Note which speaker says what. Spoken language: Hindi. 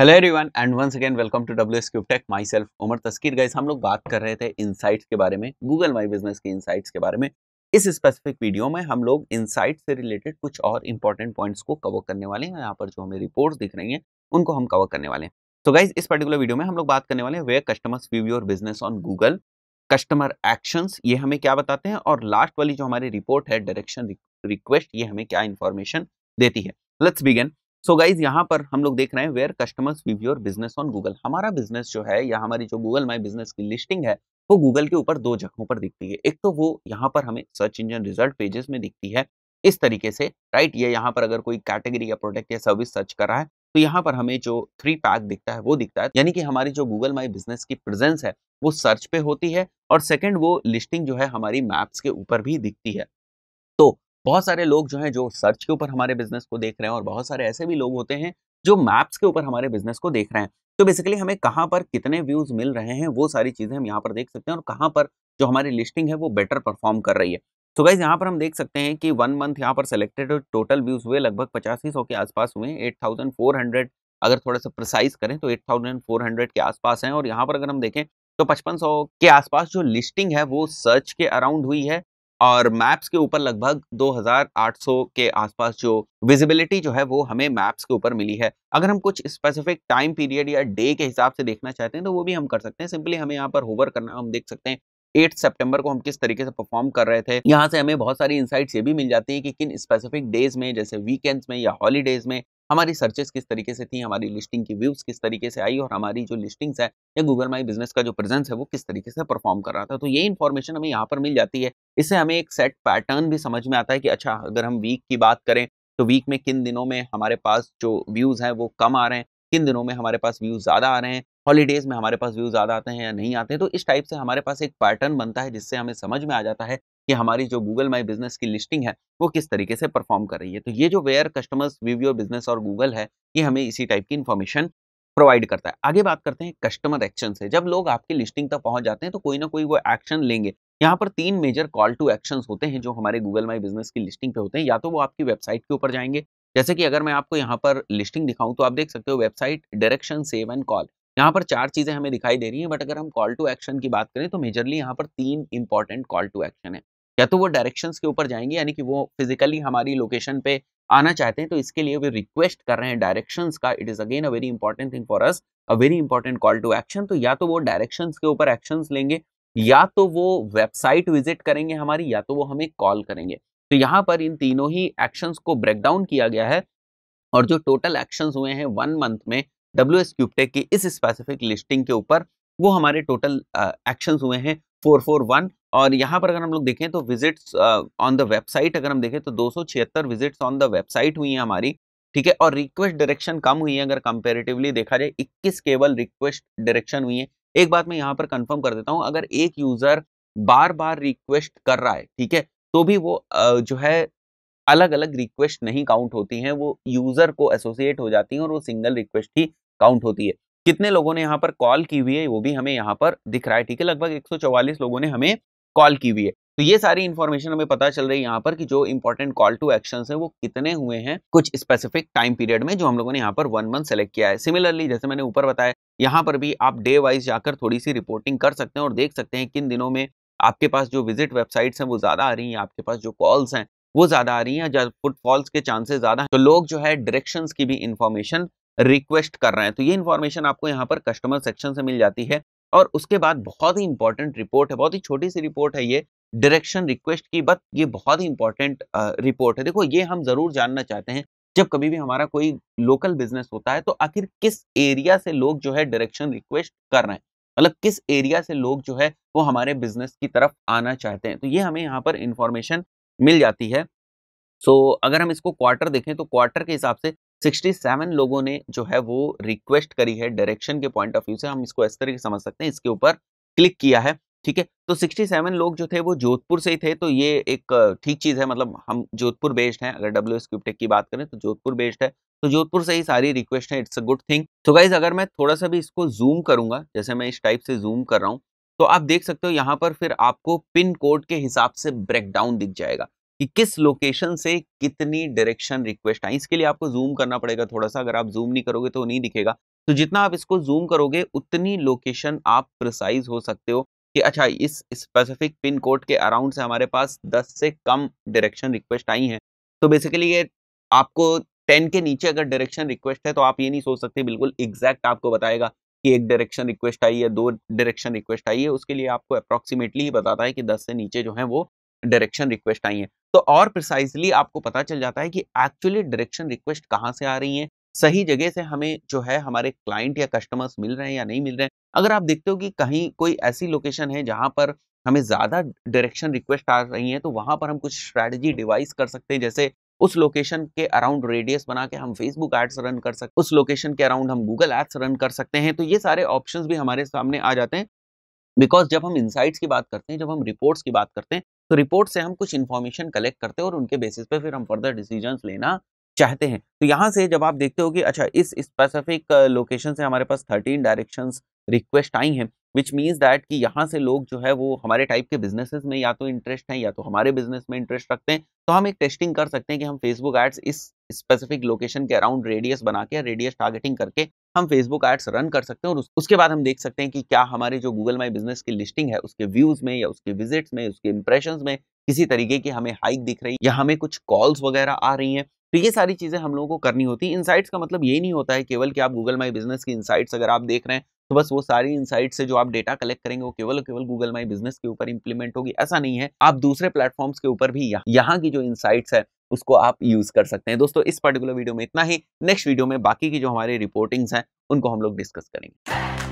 Speaker 1: hello everyone and once again welcome to W S tech myself Umar Taskeer guys हम लोग बात कर रहे थे इनसाइट्स के बारे में गूगल माई बिजनेस के इनसाइट्स के बारे में इस स्पेसिफिक वीडियो में हम लोग इनसाइट से रिलेटेड कुछ और इंपॉर्टेंट पॉइंट्स को कवर करने वाले हैं यहाँ पर जो हमें रिपोर्ट्स दिख रही हैं उनको हम कवर करने वाले हैं तो गाइज इस पर्टिकुलर वीडियो में हम लोग बात करने वाले हैं वे customers view your business on Google customer actions ये हमें क्या बताते हैं और लास्ट वाली जो हमारी रिपोर्ट है डायरेक्शन रिक्वेस्ट ये हमें क्या इन्फॉर्मेशन देती है let's begin so so guys यहाँ पर हम लोग देख रहे हैं where customers view your business on Google हमारा बिजनेस जो है या हमारी जो गूगल माई बिजनेस की लिस्टिंग है वो गूगल के ऊपर दो जगहों पर दिखती है एक तो वो यहाँ पर हमें सर्च इंजन रिजल्ट पेजेस में दिखती है इस तरीके से राइट ये यहाँ पर अगर कोई कैटेगरी या प्रोडक्ट या सर्विस सर्च कर रहा है तो यहाँ पर हमें जो थ्री पैक दिखता है वो दिखता है यानी कि हमारी जो गूगल माई बिजनेस की प्रेजेंस है वो सर्च पे होती है और सेकेंड वो लिस्टिंग जो है हमारी मैप्स के ऊपर भी दिखती है तो बहुत सारे लोग जो हैं जो सर्च के ऊपर हमारे बिजनेस को देख रहे हैं और बहुत सारे ऐसे भी लोग होते हैं जो मैप्स के ऊपर हमारे बिजनेस को देख रहे हैं तो बेसिकली हमें कहाँ पर कितने व्यूज मिल रहे हैं वो सारी चीज़ें हम यहाँ पर देख सकते हैं और कहाँ पर जो हमारी लिस्टिंग है वो बेटर परफॉर्म कर रही है तो गाइज यहाँ पर हम देख सकते हैं कि वन मंथ यहाँ पर सेलेक्टेड टोटल व्यूज हुए लगभग पचासी सौ के आसपास हुए एट थाउजेंड फोर हंड्रेड अगर थोड़ा सा प्रिसाइज करें तो एट थाउजेंड फोर हंड्रेड के आसपास हैं और यहाँ पर अगर हम देखें तो पचपन सौ के आसपास जो लिस्टिंग है वो सर्च के अराउंड हुई है और मैप्स के ऊपर लगभग 2800 के आसपास जो विजिबिलिटी जो है वो हमें मैप्स के ऊपर मिली है अगर हम कुछ स्पेसिफिक टाइम पीरियड या डे के हिसाब से देखना चाहते हैं तो वो भी हम कर सकते हैं सिंपली हमें यहाँ पर होवर करना हम देख सकते हैं एट सितंबर को हम किस तरीके से परफॉर्म कर रहे थे यहाँ से हमें बहुत सारी इंसाइट्स ये भी मिल जाती है कि किन स्पेसिफिक डेज में जैसे वीकेंड्स में या हॉलीडेज में हमारी सर्चेस किस तरीके से थी हमारी लिस्टिंग की व्यूज किस तरीके से आई और हमारी जो लिस्टिंग्स है या गूगल माई बिजनेस का जो प्रेजेंस है वो किस तरीके से परफॉर्म कर रहा था तो ये इन्फॉर्मेशन हमें यहाँ पर मिल जाती है इससे हमें एक सेट पैटर्न भी समझ में आता है कि अच्छा अगर हम वीक की बात करें तो वीक में किन दिनों में हमारे पास जो व्यूज़ हैं वो कम आ रहे हैं किन दिनों में हमारे पास व्यूज़ ज़्यादा आ रहे हैं हॉलीडेज़ में हमारे पास व्यू ज़्यादा आते हैं या नहीं आते हैं तो इस टाइप से हमारे पास एक पैटर्न बनता है जिससे हमें समझ में आ जाता है कि हमारी जो गूगल माई बिजनेस की लिस्टिंग है वो किस तरीके से परफॉर्म कर रही है तो ये जो वेयर कस्टमर्स व्यू बिजनेस और गूगल है ये हमें इसी टाइप की इन्फॉर्मेशन प्रोवाइड करता है आगे बात करते हैं कस्टमर एक्शन से जब लोग आपकी लिस्टिंग तक पहुंच जाते हैं तो कोई ना कोई वो एक्शन लेंगे यहाँ पर तीन मेजर कॉल टू एक्शन होते हैं जो हमारे गूगल माई बिजनेस की लिस्टिंग पे होते हैं या तो वो आपकी वेबसाइट के ऊपर जाएंगे जैसे कि अगर मैं आपको यहाँ पर लिस्टिंग दिखाऊं तो आप देख सकते हो website direction save and call यहाँ पर चार चीजें हमें दिखाई दे रही हैं बट अगर हम कॉल टू एक्शन की बात करें तो मेजरली यहाँ पर तीन इंपॉर्टेंट कॉल टू एक्शन है या तो वो डायरेक्शन के ऊपर जाएंगे यानी कि वो फिजिकली हमारी लोकेशन पे आना चाहते हैं तो इसके लिए वे रिक्वेस्ट कर रहे हैं डायरेक्शन का it is again a very important thing for us a very important call to action तो या तो वो डायरेक्शन के ऊपर एक्शन लेंगे या तो वो वेबसाइट विजिट करेंगे हमारी या तो वो हमें कॉल करेंगे तो यहाँ पर इन तीनों ही एक्शंस को ब्रेक डाउन किया गया है और जो टोटल एक्शंस हुए हैं वन मंथ में डब्ल्यू एस क्यूबटेक की इस स्पेसिफिक लिस्टिंग के ऊपर वो हमारे टोटल एक्शंस हुए हैं 441 और यहाँ पर अगर हम लोग देखें तो विजिट्स ऑन द वेबसाइट अगर हम देखें तो 276 विजिट्स ऑन द वेबसाइट हुई हैं हमारी ठीक है और रिक्वेस्ट डायरेक्शन कम हुई है अगर कंपेरेटिवली देखा जाए इक्कीस केवल रिक्वेस्ट डायरेक्शन हुई है एक बात मैं यहाँ पर कन्फर्म कर देता हूँ अगर एक यूजर बार बार रिक्वेस्ट कर रहा है ठीक है तो भी वो जो है अलग अलग रिक्वेस्ट नहीं काउंट होती हैं वो यूजर को एसोसिएट हो जाती हैं और वो सिंगल रिक्वेस्ट ही काउंट होती है कितने लोगों ने यहाँ पर कॉल की हुई है वो भी हमें यहाँ पर दिख रहा है ठीक है लगभग 144 लोगों ने हमें कॉल की हुई है तो ये सारी इन्फॉर्मेशन हमें पता चल रही है यहाँ पर कि जो इंपॉर्टेंट कॉल टू एक्शन है वो कितने हुए हैं कुछ स्पेसिफिक टाइम पीरियड में जो हम लोगों ने यहाँ पर वन मंथ सेलेक्ट किया है सिमिलरली जैसे मैंने ऊपर बताया यहाँ पर भी आप डे वाइज जाकर थोड़ी सी रिपोर्टिंग कर सकते हैं और देख सकते हैं किन दिनों में आपके पास जो विजिट वेबसाइट्स हैं वो ज़्यादा आ रही हैं आपके पास जो कॉल्स हैं वो ज़्यादा आ रही हैं या फुटफॉल्स के चांसेस ज़्यादा हैं तो लोग जो है डायरेक्शंस की भी इंफॉर्मेशन रिक्वेस्ट कर रहे हैं तो ये इन्फॉर्मेशन आपको यहाँ पर कस्टमर सेक्शन से मिल जाती है और उसके बाद बहुत ही इंपॉर्टेंट रिपोर्ट है बहुत ही छोटी सी रिपोर्ट है ये डायरेक्शन रिक्वेस्ट की बट ये बहुत ही इंपॉर्टेंट रिपोर्ट है देखो ये हम ज़रूर जानना चाहते हैं जब कभी भी हमारा कोई लोकल बिजनेस होता है तो आखिर किस एरिया से लोग जो है डायरेक्शन रिक्वेस्ट कर रहे हैं मतलब किस एरिया से लोग जो है वो हमारे बिजनेस की तरफ आना चाहते हैं तो ये हमें यहाँ पर इंफॉर्मेशन मिल जाती है सो so, अगर हम इसको क्वार्टर देखें तो क्वार्टर के हिसाब से 67 लोगों ने जो है वो रिक्वेस्ट करी है डायरेक्शन के पॉइंट ऑफ व्यू से हम इसको इस तरीके समझ सकते हैं इसके ऊपर क्लिक किया है ठीक है तो 67 लोग जो थे वो जोधपुर से ही थे तो ये एक ठीक चीज़ है मतलब हम जोधपुर बेस्ड हैं अगर डब्ल्यू एस क्यूबेक की बात करें तो जोधपुर बेस्ड है तो जोधपुर से ही सारी रिक्वेस्ट है इट्स अ गुड थिंग तो गाइज अगर मैं थोड़ा सा भी इसको जूम करूंगा जैसे मैं इस टाइप से जूम कर रहा हूँ तो आप देख सकते हो यहाँ पर फिर आपको पिन कोड के हिसाब से ब्रेकडाउन दिख जाएगा कि किस लोकेशन से कितनी डायरेक्शन रिक्वेस्ट आई इसके लिए आपको जूम करना पड़ेगा थोड़ा सा अगर आप जूम नहीं करोगे तो नहीं दिखेगा तो जितना आप इसको जूम करोगे उतनी लोकेशन आप प्रिसाइज हो सकते हो कि अच्छा इस स्पेसिफिक पिन कोड के अराउंड से हमारे पास 10 से कम डायरेक्शन रिक्वेस्ट आई हैं तो बेसिकली ये आपको 10 के नीचे अगर डायरेक्शन रिक्वेस्ट है तो आप ये नहीं सोच सकते बिल्कुल एग्जैक्ट आपको बताएगा कि एक डायरेक्शन रिक्वेस्ट आई है दो डायरेक्शन रिक्वेस्ट आई है उसके लिए आपको अप्रॉक्सीमेटली ही बताता है कि दस से नीचे जो है वो डायरेक्शन रिक्वेस्ट आई है तो और प्रिसाइजली आपको पता चल जाता है कि एक्चुअली डायरेक्शन रिक्वेस्ट कहाँ से आ रही है सही जगह से हमें जो है हमारे क्लाइंट या कस्टमर्स मिल रहे हैं या नहीं मिल रहे हैं अगर आप देखते हो कि कहीं कोई ऐसी लोकेशन है जहाँ पर हमें ज़्यादा डायरेक्शन रिक्वेस्ट आ रही है तो वहाँ पर हम कुछ स्ट्रैटेजी डिवाइस कर सकते हैं जैसे उस लोकेशन के अराउंड रेडियस बना के हम फेसबुक एड्स रन कर सकते उस लोकेशन के अराउंड हम गूगल एड्स रन कर सकते हैं तो ये सारे ऑप्शन भी हमारे सामने आ जाते हैं बिकॉज जब हम इनसाइट्स की बात करते हैं जब हम रिपोर्ट्स की बात करते हैं तो रिपोर्ट से हम कुछ इन्फॉर्मेशन कलेक्ट करते हैं और उनके बेसिस पे फिर हम फर्दर डिसीजंस लेना चाहते हैं तो यहाँ से जब आप देखते हो कि अच्छा इस स्पेसिफिक लोकेशन से हमारे पास थर्टीन डायरेक्शंस रिक्वेस्ट आई हैं विच मीन्स दैट कि यहाँ से लोग जो है वो हमारे टाइप के बिजनेसेस में या तो इंटरेस्ट हैं या तो हमारे बिजनेस में इंटरेस्ट रखते हैं तो हम एक टेस्टिंग कर सकते हैं कि हम फेसबुक एड्स इस स्पेसिफिक लोकेशन के अराउंड रेडियस बना के रेडियस टारगेटिंग करके हम फेसबुक एड्स रन कर सकते हैं और उसके बाद हम देख सकते हैं कि क्या हमारे जो गूगल माई बिजनेस की लिस्टिंग है उसके व्यूज में या उसके विजिट्स में उसके इंप्रेशन में किसी तरीके की हमें हाइक दिख रही है या हमें कुछ कॉल्स वगैरह आ रही हैं तो ये सारी चीज़ें हम लोगों को करनी होती है इनसाइट्स का मतलब ये नहीं होता है केवल कि आप गूगल माई बिजनेस की इनसाइट्स अगर आप देख रहे हैं तो बस वो सारी इनसाइट्स से जो आप डेटा कलेक्ट करेंगे वो केवल केवल गूगल माई बिजनेस के ऊपर इंप्लीमेंट होगी ऐसा नहीं है आप दूसरे प्लेटफॉर्म्स के ऊपर भी यहाँ की जो इनसाइट्स है उसको आप यूज कर सकते हैं दोस्तों इस पर्टिकुलर वीडियो में इतना ही नेक्स्ट वीडियो में बाकी की जो हमारे रिपोर्टिंग्स हैं उनको हम लोग डिस्कस करेंगे